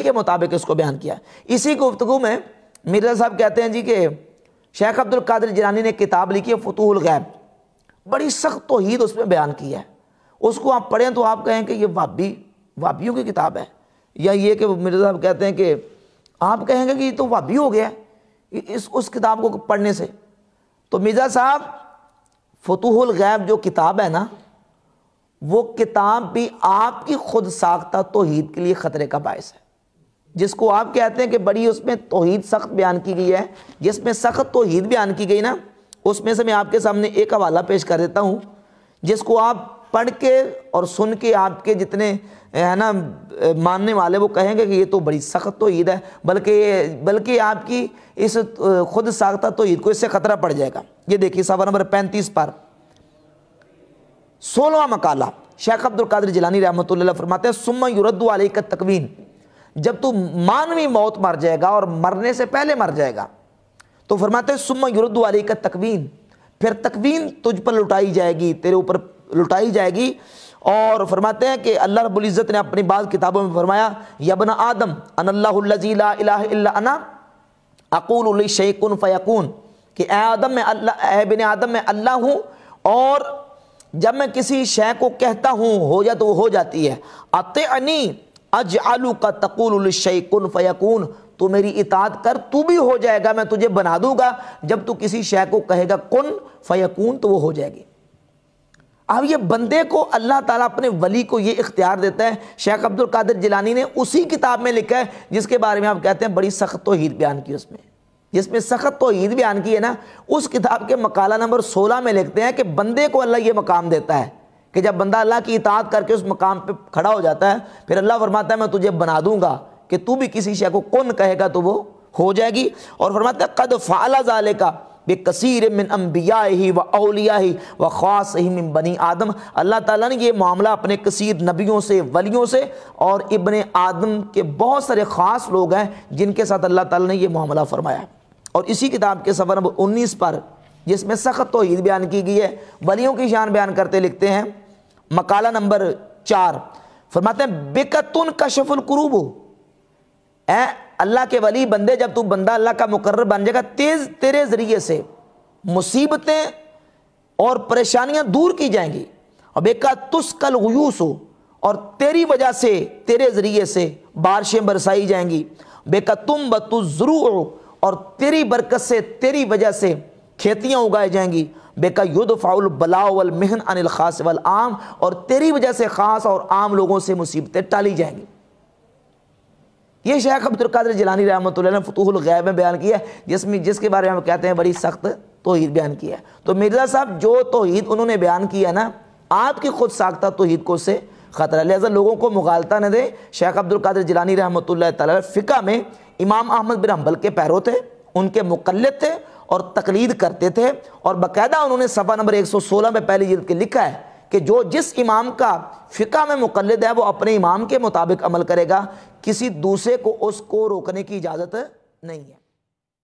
के मुताबिक इसको बयान किया इसी गुफ्तु में मिर्जा साहब कहते हैं जी के शेख अब्दुल कादिर जिलानी ने किताब लिखी है फतूहुल गैब बड़ी सख्त तोहद उसमें बयान की है उसको आप पढ़ें तो आप कहें कि ये वाबी वाबियों की किताब है या ये कि मिर्जा साहब कहते हैं कि आप कहेंगे कि ये तो वाबी हो गया इस उस किताब को पढ़ने से तो मिर्जा साहब फतूहुल गैब जो किताब है ना वो किताब भी आपकी खुद साख्ता तोहद के लिए ख़तरे का बायस है जिसको आप कहते हैं कि बड़ी उसमें तोहद सख्त बयान की गई है जिसमें सख्त तोहद बयान की गई ना उसमें से मैं आपके सामने एक हवाला पेश कर देता हूँ जिसको आप पढ़ के और सुन के आपके जितने है ना मानने वाले वो कहेंगे कि ये तो बड़ी सख्त तो ईद है बल्कि बल्कि आपकी इस खुद साख्ता तो ईद को इससे ख़तरा पड़ जाएगा ये देखिए सवा नंबर पैंतीस पर सोलवा मकाला शेख अब्दुल कादिर जिलानी रहमत फरमाते हैं सुम्मा युरद्दू का तकवीन जब तू मानवी मौत मर जाएगा और मरने से पहले मर जाएगा तो फरमाते सुम्मा युद्ध वाली का तकवीन फिर तकवीन तुझ पर लुटाई जाएगी तेरे ऊपर लुटाई जाएगी और फरमाते हैं कि अल्लाह रबुल्ज़त ने अपनी बात किताबों में फरमाया यबना आदम अनल्लाजीला अकूल शेकुन फ़यकून कि ए आदम में अल्लाह ए बिन आदम में अल्लाह हूँ और जब मैं किसी शय को कहता हूँ हो जा तो वो हो जाती है अत अनी अज आलू का शैकुन फ़यकून तो मेरी इताद कर तू भी हो जाएगा मैं तुझे बना दूंगा जब तू किसी शय को कहेगा कुन फ़यकून तो वो हो जाएगी अब ये बंदे को अल्लाह ताला अपने वली को ये इख्तियार देता है शेख अब्दुल कादिर जिलानी ने उसी किताब में लिखा है जिसके बारे में आप कहते हैं बड़ी सख्त तोहद बयान की उसमें जिसमें सख्त तोहद बयान की है ना उस किताब के मकाला नंबर सोलह में लिखते हैं कि बंदे को अल्लाह ये मकाम देता है कि जब बंदा अल्लाह की इतात करके उस मकाम पे खड़ा हो जाता है फिर अल्लाह फरमाता है मैं तुझे बना दूंगा कि तू भी किसी शे को कौन कहेगा तो वो हो जाएगी और फरमाता है कद फ़ाला जाले का बे कसीर मिन अम्बिया ही व अलिया ही व ख़ास ही मिन बनी आदम अल्लाह ताला ने ये मामला अपने कसीर नबियों से वलियों से और इबन आदम के बहुत सारे ख़ास लोग हैं जिनके साथ अल्लाह ताला ने ये मामला फरमाया और इसी किताब के सफ़र नंबर उन्नीस पर जिसमें सख्त तोहद बयान की गई है वलियों की शान बयान करते लिखते हैं मकाला नंबर चार फरमाते हैं बेकतुन कशफुल कुरूब ए अल्लाह के वली बंदे जब तू बंदा अल्लाह का मुकर्र बन जाएगा तेज तेरे ज़रिए से मुसीबतें और परेशानियां दूर की जाएंगी और बेका तुस्कल गयूस हो और तेरी वजह से तेरे ज़रिए से बारिशें बरसाई जाएंगी बेका तुम बतुजरू और तेरी बरकत से तेरी वजह से खेतियाँ उगाई जाएंगी बेका युद्ध फ़ाउल बलावल मेहन अनिल ख़ास वल आम और तेरी वजह से ख़ास और आम लोगों से मुसीबतें टाली जाएंगी ये शेख अब्दुल्कर जिलानी रहमत ने गैब में बयान किया जिसमें जिसके बारे में हम कहते हैं बड़ी सख्त तोहद बयान किया तो मिर्ज़ा साहब जो तोहद उन्होंने बयान किया ना आपकी खुद साख्ता तोहद को से ख़तरा लिहाजा लोगों को मुगालता न दे शेख अब्दुल्कर जिलानी रहमत फ़िका में इमाम अहमद बिन हम्बल के पैरों थे उनके मुकल थे और तकलीद करते थे और बाकायदा उन्होंने सफ़ा नंबर एक सौ सोलह में पहली जिल्द के लिखा है कि जो जिस इमाम का फ़िका में मुकलद है वो अपने इमाम के मुताबिक अमल करेगा किसी दूसरे को उसको रोकने की इजाज़त नहीं है